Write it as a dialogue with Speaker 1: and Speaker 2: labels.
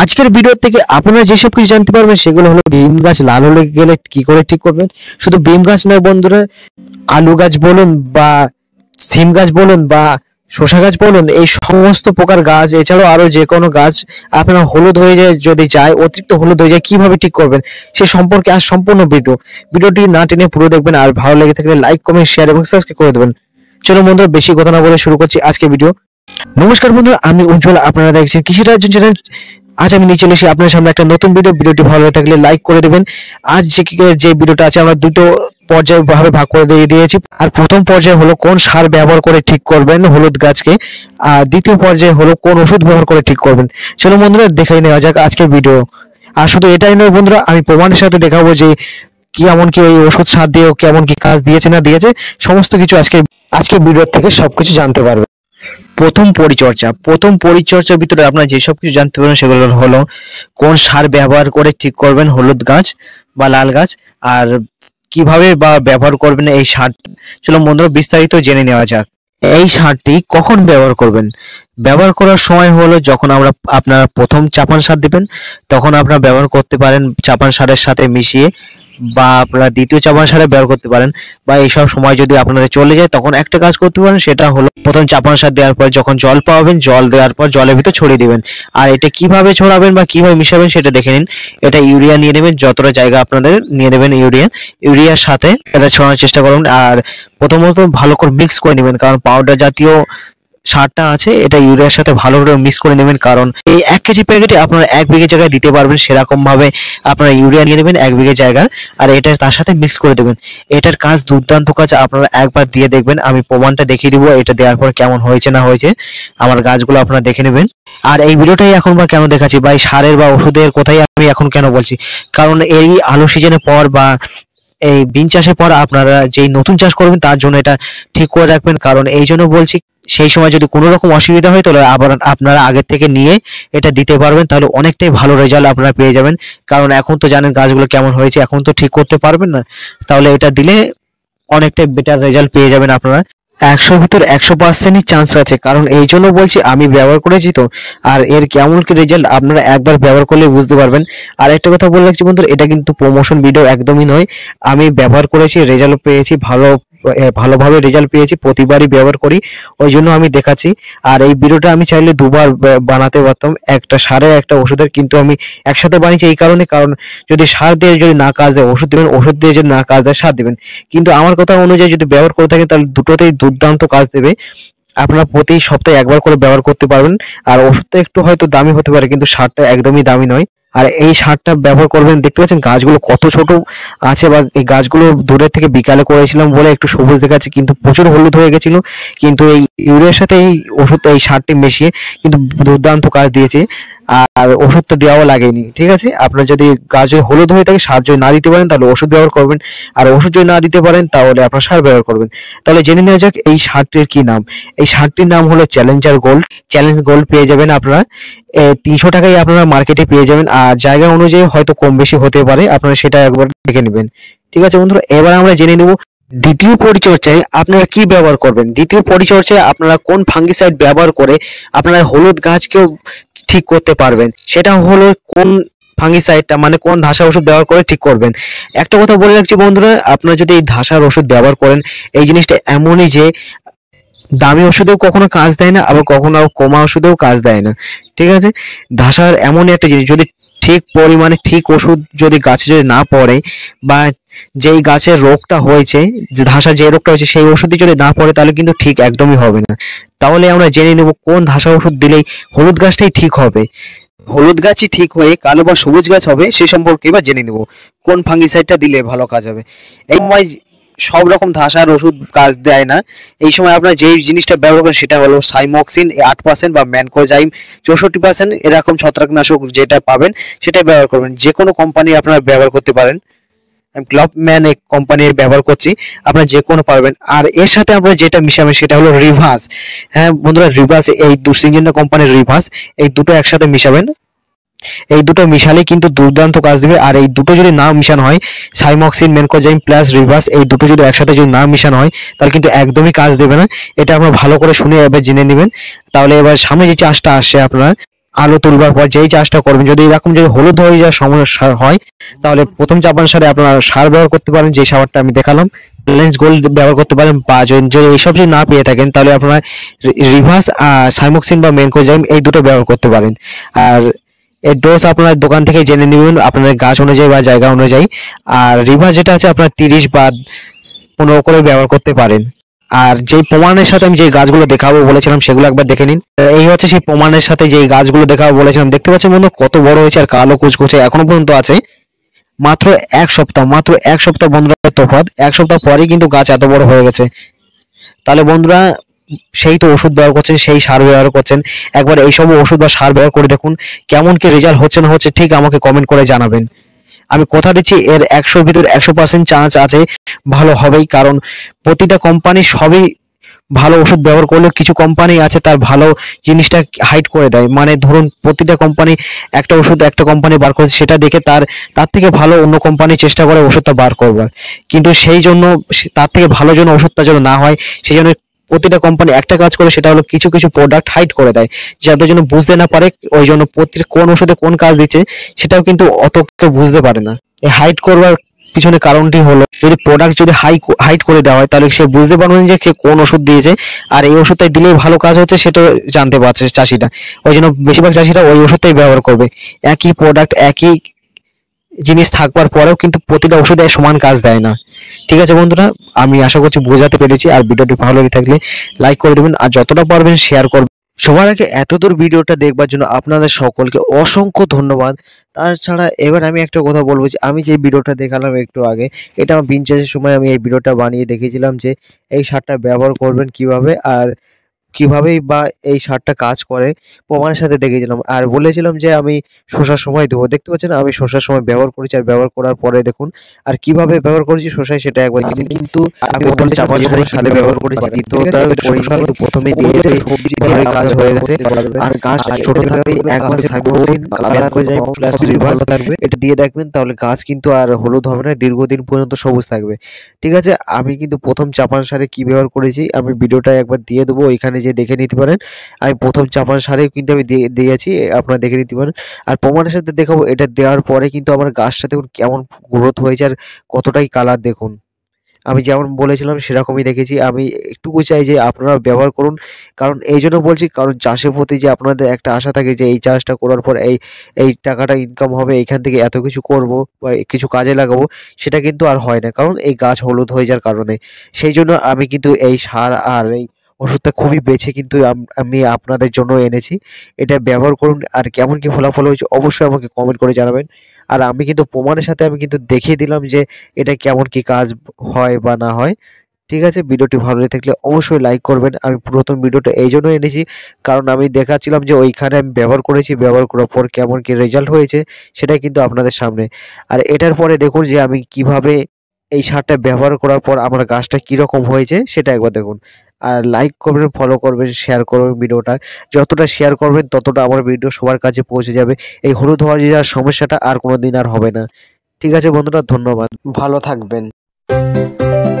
Speaker 1: আজকের ভিডিও থেকে আপনারা যেসব কিছু জানতে পারবেন সেগুলো হলো বিম গাছ লাল হলে গেলে কি করে ঠিক করবেন শুধু বিম গাছ নয় বন্ধুরা আলু গাছ বলুন বা সিম গাছ বলুন বা শসা গাছ বলুন এই সমস্ত প্রকার গাছ এছাড়াও আরো যে কোনো গাছ আপনার হলুদ হয়ে যায় যদি যায় অতিরিক্ত হলুদ হয়ে যায় কিভাবে ঠিক করবেন সে সম্পর্কে আজ সম্পূর্ণ ভিডিও ভিডিওটি না টেনে পুরো দেখবেন আর ভালো লেগে থাকলে লাইক কমেন্ট শেয়ার এবং সাবস্ক্রাইব করে দেবেন চলো বন্ধুরা বেশি কথা না বলে শুরু করছি আজকে ভিডিও নমস্কার বন্ধুরা আমি উজ্জ্বল আপনারা দেখছেন কৃষি রাজ্য চ্যানেল আজ আমি নিয়ে চলে এসে আপনার সামনে একটা নতুন ভিডিও ভিডিওটি ভালো থাকলে লাইক করে দেবেন আজ যে যে ভিডিওটা আছে আমরা দুটো পর্যায় ভাবে ভাগ করে দিয়ে দিয়েছি আর প্রথম পর্যায়ে হলো কোন সার ব্যবহার করে ঠিক করবেন হলুদ গাছকে আর দ্বিতীয় পর্যায়ে হলো কোন ওষুধ ব্যবহার করে ঠিক করবেন চলো বন্ধুরা দেখাই নেওয়া যাক আজকের ভিডিও আর শুধু এটাই নয় বন্ধুরা আমি প্রমাণের সাথে দেখাবো যে কি এমন কি ওই ওষুধ সার দিয়েও কেমন কি কাজ দিয়েছে না দিয়েছে সমস্ত কিছু আজকে আজকে ভিডিওর থেকে সবকিছু জানতে পারবে প্রথম পরিচর্যা প্রথম পরিচর্যার ভিতরে আপনারা যেসব কিছু জানতে পারবেন সেগুলো হলো কোন সার ব্যবহার করে ঠিক করবেন হলুদ গাছ বা লাল গাছ আর কিভাবে বা ব্যবহার করবেন এই সার চলো মন্দ্র বিস্তারিত জেনে নেওয়া যাক এই সারটি কখন ব্যবহার করবেন ব্যবহার করার সময় হলো যখন আমরা আপনারা প্রথম চাপান সার দেবেন তখন আপনারা ব্যবহার করতে পারেন চাপান সারের সাথে মিশিয়ে বা আপনারা দ্বিতীয় চাপান সারে ব্যবহার করতে পারেন বা এইসব সময় যদি আপনাদের চলে যায় তখন একটা কাজ করতে পারেন সেটা হলো প্রথম চাপান সার দেওয়ার পর যখন জল পাবেন জল দেওয়ার পর জলের ভিতর ছড়িয়ে দেবেন আর এটা কিভাবে ছড়াবেন বা কিভাবে মিশাবেন সেটা দেখে নিন এটা ইউরিয়া নিয়ে নেবেন যতটা জায়গা আপনাদের নিয়ে নেবেন ইউরিয়া ইউরিয়ার সাথে এটা ছড়ানোর চেষ্টা করুন আর প্রথমত ভালো করে মিক্স করে নেবেন কারণ পাউডার জাতীয় সারটা আছে এটা ইউরিয়ার সাথে ভালো করে মিক্স করে নেবেন কারণ এই এক কেজি প্যাকেটে আপনারা এক বিঘে জায়গায় দিতে পারবেন সেরকমভাবে আপনারা ইউরিয়া নিয়ে নেবেন এক বিঘে জায়গা আর এটা তার সাথে মিক্স করে দেবেন এটার কাজ দুর্দান্ত কাজ আপনারা একবার দিয়ে দেখবেন আমি প্রমাণটা দেখিয়ে দিব এটা দেওয়ার পর কেমন হয়েছে না হয়েছে আমার গাছগুলো আপনারা দেখে নেবেন আর এই ভিডিওটাই এখন বা কেন দেখাচ্ছি বা সারের বা ওষুধের কোথায় আমি এখন কেন বলছি কারণ এই আলু সিজনে পর বা এই বিন চাষের পর আপনারা যেই নতুন চাষ করবেন তার জন্য এটা ঠিক করে রাখবেন কারণ এই জন্য বলছি সেই সময় যদি কোনো রকম অসুবিধা হয় তাহলে আবার আপনারা আগের থেকে নিয়ে এটা দিতে পারবেন তাহলে অনেকটাই ভালো রেজাল্ট আপনারা পেয়ে যাবেন কারণ এখন তো জানেন গাছগুলো কেমন হয়েছে এখন তো ঠিক করতে পারবেন না তাহলে এটা দিলে অনেকটাই বেটার রেজাল্ট পেয়ে যাবেন আপনারা একশো ভিতর একশো পার্সেন্টই চান্স আছে কারণ এই জন্য বলছি আমি ব্যবহার করেছি তো আর এর কেমন কি রেজাল্ট আপনারা একবার ব্যবহার করলে বুঝতে পারবেন আর একটা কথা বলে রাখছি বন্ধুরা এটা কিন্তু প্রমোশন ভিডিও একদমই নয় আমি ব্যবহার করেছি রেজাল্ট পেয়েছি ভালো ভালোভাবে রেজাল্ট পেয়েছি প্রতিবারই ব্যবহার করি ওই জন্য আমি দেখাচ্ছি আর এই ভিডিওটা আমি চাইলে দুবার বানাতে পারতাম একটা সারে একটা ওষুধের কিন্তু আমি একসাথে বানিয়েছি এই কারণে কারণ যদি সার দিয়ে যদি না কাজ দেয় ওষুধ দেবেন ওষুধ দিয়ে যদি না কাজ দেয় সার দেবেন কিন্তু আমার কথা অনুযায়ী যদি ব্যবহার করে থাকেন তাহলে দুটোতেই দুর্দান্ত কাজ দেবে আপনারা প্রতি সপ্তাহে একবার করে ব্যবহার করতে পারবেন আর ওষুধটা একটু হয়তো দামি হতে পারে কিন্তু সারটা একদমই দামি নয় আর এই সারটা ব্যবহার করবেন দেখতে পাচ্ছেন গাছগুলো কত ছোট আছে বা এই গাছগুলো দূরের থেকে বিকালে করেছিলাম বলে একটু সবুজ দেখাচ্ছে কিন্তু প্রচুর হলুদ হয়ে গেছিল কিন্তু এই ইউরিয়ার সাথে এই ওষুধ এই সারটি মিশিয়ে কিন্তু দুর্দান্ত কাজ দিয়েছে আর ওষুধ তো দেওয়াও লাগেনি ঠিক আছে আপনার যদি গাছ যদি হলুদ হয়ে থাকে সার যদি না দিতে পারেন তাহলে ওষুধ ব্যবহার করবেন আর ওষুধ যদি না দিতে পারেন তাহলে আপনার সার ব্যবহার করবেন তাহলে জেনে নেওয়া যাক এই সারটির কি নাম এই সারটির নাম হলো চ্যালেঞ্জার গোল্ড চ্যালেঞ্জ গোল্ড পেয়ে যাবেন আপনারা তিনশো টাকায় আপনারা মার্কেটে পেয়ে যাবেন আর জায়গা অনুযায়ী হয়তো কম বেশি হতে পারে আপনারা সেটা একবার দেখে নেবেন ঠিক আছে বন্ধুরা এবার আমরা জেনে নেব দ্বিতীয় পরিচর্যায় আপনারা কি ব্যবহার করবেন দ্বিতীয় পরিচর্যায় আপনারা কোন ফাঙ্গিসাইড ব্যবহার করে আপনারা হলুদ গাছকেও ঠিক করতে পারবেন সেটা হলো কোন ফাঙ্গিসাইডটা মানে কোন ধাসার ওষুধ ব্যবহার করে ঠিক করবেন একটা কথা বলে রাখছি বন্ধুরা আপনারা যদি এই ধাসার ওষুধ ব্যবহার করেন এই জিনিসটা এমনই যে দামি ওষুধেও কখনো কাজ দেয় না আবার কখনো কমা ওষুধেও কাজ দেয় না ঠিক আছে ধাসার এমনই একটা জিনিস যদি ঠিক পরিমাণে ঠিক ওষুধ যদি গাছে যদি না পড়ে বা যেই গাছের রোগটা হয়েছে যে ধাসা যে রোগটা হয়েছে সেই ওষুধই যদি না পড়ে তাহলে কিন্তু ঠিক একদমই হবে না তাহলে আমরা জেনে নেব কোন ধাসা ওষুধ দিলেই হলুদ গাছটাই ঠিক হবে হলুদ গাছই ঠিক হয়ে কালো বা সবুজ গাছ হবে সে সম্পর্কে এবার জেনে নেব কোন ফাঙ্গিসাইডটা দিলে ভালো কাজ হবে এই সময় সব রকম ধাসার ওষুধ কাজ দেয় না এই সময় আপনার যেই জিনিসটা ব্যবহার করেন সেটা হলো সাইমক্সিন আট পার্সেন্ট বা ম্যানকোজাইম চৌষট্টি পার্সেন্ট এরকম ছত্রাকনাশক যেটা পাবেন সেটাই ব্যবহার করবেন যে কোনো কোম্পানি আপনারা ব্যবহার করতে পারেন আমি গ্লবম্যান এক কোম্পানির ব্যবহার করছি আপনারা যে কোনো পারবেন আর এর সাথে আমরা যেটা মিশাবেন সেটা হলো রিভার্স হ্যাঁ বন্ধুরা রিভার্স এই দুশ্চিন্তা কোম্পানির রিভার্স এই দুটো একসাথে মিশাবেন এই দুটো মিশালে কিন্তু দুর্দান্ত কাজ দিবে আর এই দুটো যদি না মিশানো হয় সাইমক্সিন মেনকোজাইম প্লাস রিভার্স এই দুটো যদি একসাথে যদি না মিশানো হয় তাহলে কিন্তু একদমই কাজ দেবে না এটা আমরা ভালো করে শুনে এবার জেনে নেবেন তাহলে এবার সামনে যে চাষটা আসছে আপনারা আলো তুলবার পর যেই চাষটা করবেন যদি এরকম যদি হলুদ হয়ে যাওয়ার সমস্যা হয় তাহলে প্রথম চাপান সারে আপনারা সার ব্যবহার করতে পারেন যে সারটা আমি দেখালাম লেন্স গোল্ড ব্যবহার করতে পারেন বা যদি এইসব যদি না পেয়ে থাকেন তাহলে আপনারা রিভার্স সাইমোক্সিন বা মেনকোজাইম এই দুটো ব্যবহার করতে পারেন আর এর ডোজ আপনার দোকান থেকে জেনে নেবেন আপনার গাছ অনুযায়ী বা জায়গা অনুযায়ী আর রিভার্স যেটা আছে আপনার তিরিশ বা পনেরো করে ব্যবহার করতে পারেন আর যেই প্রমাণের সাথে আমি যে গাছগুলো দেখাবো বলেছিলাম সেগুলো একবার দেখে নিন এই হচ্ছে সেই প্রমাণের সাথে যেই গাছগুলো দেখাবো বলেছিলাম দেখতে পাচ্ছেন বন্ধু কত বড় হয়েছে আর কালো কুচকুচে এখনো পর্যন্ত আছে মাত্র এক সপ্তাহ মাত্র এক সপ্তাহ বন্ধুরা তফাত এক সপ্তাহ পরেই কিন্তু গাছ এত বড় হয়ে গেছে তাহলে বন্ধুরা সেই তো ওষুধ ব্যবহার করছেন সেই সার ব্যবহার করছেন একবার এইসব ওষুধ বা সার ব্যবহার করে দেখুন কেমন কি রেজাল্ট হচ্ছে না হচ্ছে ঠিক আমাকে কমেন্ট করে জানাবেন আমি কথা দিচ্ছি এর একশো ভিতর একশো পার্সেন্ট চান্স আছে ভালো হবেই কারণ প্রতিটা কোম্পানি সবই ভালো ওষুধ ব্যবহার করলেও কিছু কোম্পানি আছে তার ভালো জিনিসটা হাইড করে দেয় মানে ধরুন প্রতিটা কোম্পানি একটা ওষুধ একটা কোম্পানি বার করছে সেটা দেখে তার তার থেকে ভালো অন্য কোম্পানি চেষ্টা করে ওষুধটা বার করবার কিন্তু সেই জন্য তার থেকে ভালো জন্য ওষুধটা যেন না হয় সেই জন্য প্রতিটা কোম্পানি একটা কাজ করে সেটা হলো কিছু কিছু প্রোডাক্ট হাইড করে দেয় যাদের জন্য বুঝতে না পারে ওই জন্য প্রতি কোন ওষুধে কোন কাজ দিচ্ছে সেটাও কিন্তু অত কেউ বুঝতে পারে না এই হাইড করবার পিছনে কারণটি হলো যদি প্রোডাক্ট যদি হাই হাইট করে দেওয়া হয় তাহলে সে বুঝতে পারবে না যে কে কোন ওষুধ দিয়েছে আর এই ওষুধটাই দিলে ভালো কাজ হচ্ছে সেটা জানতে পারছে চাষিরা ওই জন্য বেশিরভাগ চাষিরা ওই ওষুধটাই ব্যবহার করবে একই প্রোডাক্ট একই জিনিস থাকবার পরেও কিন্তু প্রতিটা ওষুধে সমান কাজ দেয় না ঠিক আছে বন্ধুরা আমি আশা করছি বোঝাতে পেরেছি আর ভিডিওটি ভালো লেগে থাকলে লাইক করে দেবেন আর যতটা পারবেন শেয়ার করবেন সবার আগে এতদূর ভিডিওটা দেখবার জন্য আপনাদের সকলকে অসংখ্য ধন্যবাদ তাছাড়া এবার আমি একটা কথা বলবো যে আমি যে ভিডিওটা দেখালাম একটু আগে এটা আমার বিন চাষের সময় আমি এই ভিডিওটা বানিয়ে দেখেছিলাম যে এই সারটা ব্যবহার করবেন কিভাবে আর কীভাবেই বা এই সারটা কাজ করে প্রমাণের সাথে দেখেছিলাম আর বলেছিলাম যে আমি শোষার সময় দেবো দেখতে পাচ্ছেন আমি শোষার সময় ব্যবহার করেছি আর ব্যবহার করার পরে দেখুন আর কিভাবে ব্যবহার করেছি শোষায় সেটা একবার কিন্তু আমি ব্যবহার করেছি দ্বিতীয়ত প্রথমে কাজ হয়ে গেছে আর গাছ ছোট থাকতে এক করে থাকবে এটা দিয়ে রাখবেন তাহলে গাছ কিন্তু আর হলুদ হবে না দীর্ঘদিন পর্যন্ত সবুজ থাকবে ঠিক আছে আমি কিন্তু প্রথম চাপান সারে কি ব্যবহার করেছি আমি ভিডিওটা একবার দিয়ে দেবো ওইখানে যেয়ে দেখে নিতে পারেন আমি প্রথম চাপান সারে কিন্তু আমি দিয়েছি আপনারা দেখে নিতে পারেন আর প্রমাণের সাথে দেখাবো এটা দেওয়ার পরে কিন্তু আমার গাছটা দেখুন কেমন গ্রোথ হয়েছে আর কতটাই কালার দেখুন আমি যেমন বলেছিলাম সেরকমই দেখেছি আমি একটুকু চাই যে আপনারা ব্যবহার করুন কারণ এই জন্য বলছি কারণ চাষের প্রতি যে আপনাদের একটা আশা থাকে যে এই চাষটা করার পর এই এই টাকাটা ইনকাম হবে এখান থেকে এত কিছু করব বা কিছু কাজে লাগাবো সেটা কিন্তু আর হয় না কারণ এই গাছ হলুদ হয়ে যাওয়ার কারণে সেই জন্য আমি কিন্তু এই সার আর এই ওষুধটা খুবই বেছে কিন্তু আমি আপনাদের জন্য এনেছি এটা ব্যবহার করুন আর কেমন কি ফলাফল হয়েছে অবশ্যই আমাকে কমেন্ট করে জানাবেন আর আমি কিন্তু প্রমাণের সাথে আমি কিন্তু দেখিয়ে দিলাম যে এটা কেমন কি কাজ হয় বা না হয় ঠিক আছে ভিডিওটি ভালো লেগে থাকলে অবশ্যই লাইক করবেন আমি প্রথম ভিডিওটা এই জন্য এনেছি কারণ আমি দেখাচ্ছিলাম যে ওইখানে আমি ব্যবহার করেছি ব্যবহার করার পর কেমন কি রেজাল্ট হয়েছে সেটা কিন্তু আপনাদের সামনে আর এটার পরে দেখুন যে আমি কিভাবে এই সারটা ব্যবহার করার পর আমার গাছটা কীরকম হয়েছে সেটা একবার দেখুন আর লাইক করবেন ফলো করবেন শেয়ার করবেন ভিডিওটা যতটা শেয়ার করবেন ততটা আমার ভিডিও সবার কাছে পৌঁছে যাবে এই হলুদ হওয়া যে সমস্যাটা আর কোনো দিন আর হবে না ঠিক আছে বন্ধুরা ধন্যবাদ ভালো থাকবেন